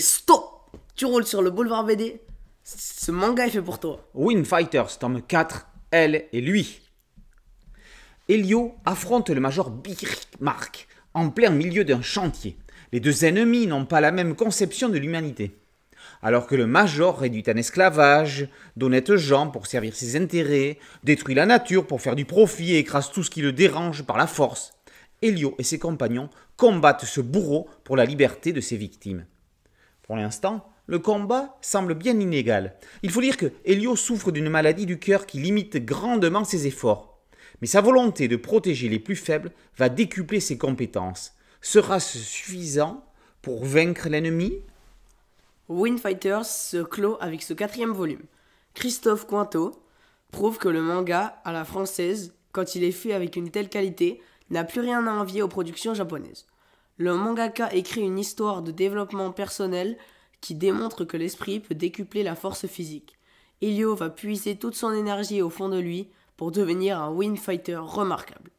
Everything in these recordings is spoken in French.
stop Tu roules sur le boulevard BD, ce manga est fait pour toi. Win Fighters, tome 4, elle et lui. Elio affronte le major Birkmark en plein milieu d'un chantier. Les deux ennemis n'ont pas la même conception de l'humanité. Alors que le major réduit en esclavage, d'honnêtes gens pour servir ses intérêts, détruit la nature pour faire du profit et écrase tout ce qui le dérange par la force, Elio et ses compagnons combattent ce bourreau pour la liberté de ses victimes. Pour l'instant, le combat semble bien inégal. Il faut dire que Helio souffre d'une maladie du cœur qui limite grandement ses efforts. Mais sa volonté de protéger les plus faibles va décupler ses compétences. Sera ce suffisant pour vaincre l'ennemi Fighters se clôt avec ce quatrième volume. Christophe Cointeau prouve que le manga à la française, quand il est fait avec une telle qualité, n'a plus rien à envier aux productions japonaises. Le mangaka écrit une histoire de développement personnel qui démontre que l'esprit peut décupler la force physique. Elio va puiser toute son énergie au fond de lui pour devenir un win fighter remarquable.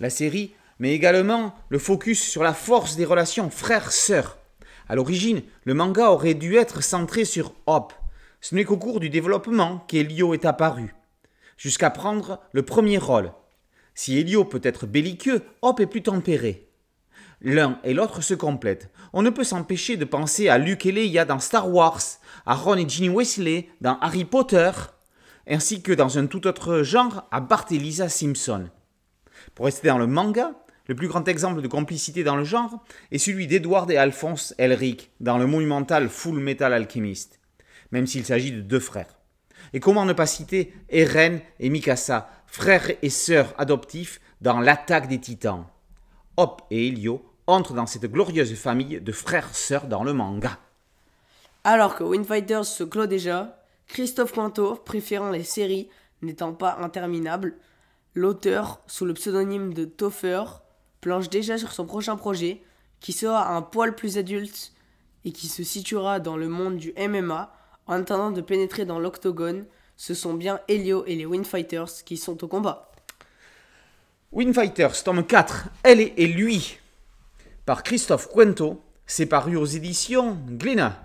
La série met également le focus sur la force des relations frères-sœurs. À l'origine, le manga aurait dû être centré sur Hop. Ce n'est qu'au cours du développement qu'Elio est apparu, jusqu'à prendre le premier rôle. Si Elio peut être belliqueux, Hop est plus tempéré. L'un et l'autre se complètent. On ne peut s'empêcher de penser à Luke et Leia dans Star Wars, à Ron et Ginny Wesley dans Harry Potter, ainsi que dans un tout autre genre à Bart et Lisa Simpson. Pour rester dans le manga, le plus grand exemple de complicité dans le genre est celui d'Edward et Alphonse Elric dans le monumental Full Metal Alchemist, même s'il s'agit de deux frères. Et comment ne pas citer Eren et Mikasa, frères et sœurs adoptifs dans L'attaque des titans Hop et Elio entrent dans cette glorieuse famille de frères-sœurs dans le manga. Alors que Windfighters se clôt déjà, Christophe Quinto, préférant les séries n'étant pas interminables, l'auteur, sous le pseudonyme de Toffer, planche déjà sur son prochain projet, qui sera un poil plus adulte et qui se situera dans le monde du MMA en attendant de pénétrer dans l'octogone. Ce sont bien Helio et les Fighters qui sont au combat. Winfighters, tome 4, Elle et lui, par Christophe Cuento. C'est paru aux éditions Glénat.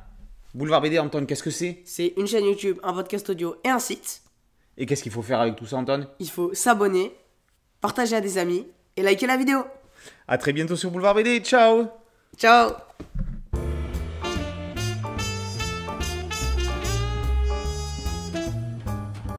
Boulevard BD, Anton, qu'est-ce que c'est C'est une chaîne YouTube, un podcast audio et un site. Et qu'est-ce qu'il faut faire avec tout ça, Anton Il faut s'abonner, partager à des amis et liker la vidéo. A très bientôt sur Boulevard BD. Ciao Ciao